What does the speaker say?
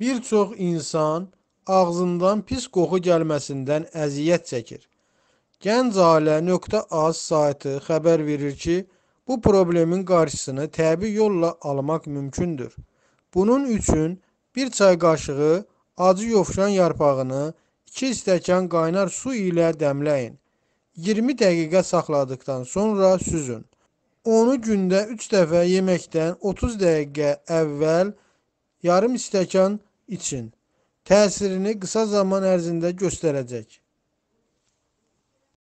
Bir çox insan ağzından pis qoxu gəlməsindən əziyyət çəkir. Gənc ailə .az saytı xəbər verir ki, bu problemin qarşısını təbii yolla almaq mümkündür. Bunun üçün bir çay qaşığı acı yovşan yarpağını 2 stəkan qaynar su ilə dəmləyin. 20 dəqiqə saxladıqdan sonra süzün. Onu gündə 3 dəfə yeməkdən 30 dəqiqə əvvəl yarım istekan için təsirini kısa zaman erzinde gösterecek.